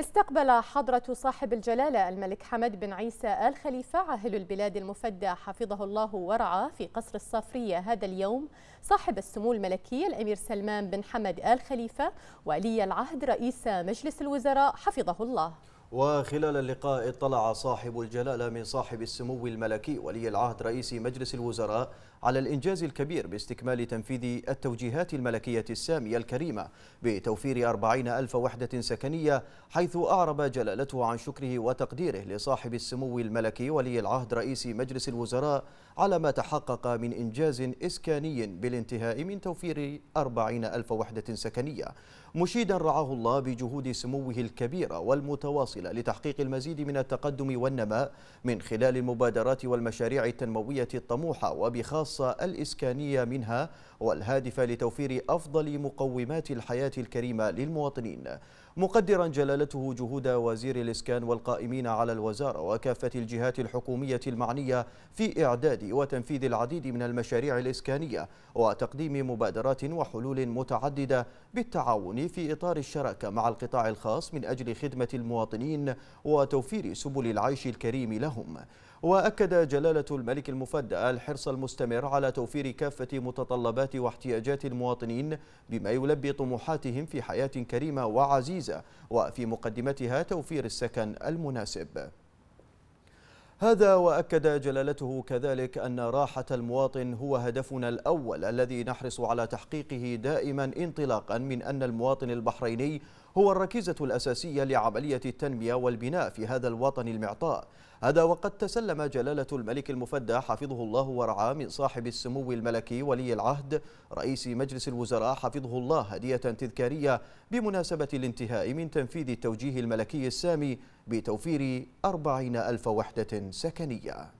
استقبل حضرة صاحب الجلالة الملك حمد بن عيسى آل خليفة عاهل البلاد المفدى حفظه الله ورعاه في قصر الصافرية هذا اليوم صاحب السمو الملكي الأمير سلمان بن حمد آل خليفة ولي العهد رئيس مجلس الوزراء حفظه الله وخلال اللقاء اطلع صاحب الجلالة من صاحب السمو الملكي ولي العهد رئيس مجلس الوزراء على الإنجاز الكبير باستكمال تنفيذ التوجيهات الملكية السامية الكريمة بتوفير أربعين ألف وحدة سكنية حيث أعرب جلالته عن شكره وتقديره لصاحب السمو الملكي ولي العهد رئيس مجلس الوزراء على ما تحقق من إنجاز إسكاني بالانتهاء من توفير أربعين ألف وحدة سكنية مشيدا رعاه الله بجهود سموه الكبيرة والمتواصلة المتصلة لتحقيق المزيد من التقدم والنماء من خلال المبادرات والمشاريع التنموية الطموحة وبخاصة الإسكانية منها والهادفة لتوفير أفضل مقومات الحياة الكريمة للمواطنين مقدرا جلالته جهود وزير الإسكان والقائمين على الوزارة وكافة الجهات الحكومية المعنية في إعداد وتنفيذ العديد من المشاريع الإسكانية وتقديم مبادرات وحلول متعددة بالتعاون في إطار الشراكة مع القطاع الخاص من أجل خدمة المواطنين الملاجئين وتوفير سبل العيش الكريم لهم وأكد جلالة الملك المفدى الحرص المستمر على توفير كافة متطلبات واحتياجات المواطنين بما يلبي طموحاتهم في حياة كريمة وعزيزة وفي مقدمتها توفير السكن المناسب هذا وأكد جلالته كذلك أن راحة المواطن هو هدفنا الأول الذي نحرص على تحقيقه دائما انطلاقا من أن المواطن البحريني هو الركيزة الأساسية لعملية التنمية والبناء في هذا الوطن المعطاء هذا وقد تسلم جلالة الملك المفدى حفظه الله ورعاه من صاحب السمو الملكي ولي العهد رئيس مجلس الوزراء حفظه الله هدية تذكارية بمناسبة الانتهاء من تنفيذ التوجيه الملكي السامي بتوفير أربعين ألف وحدة سكنية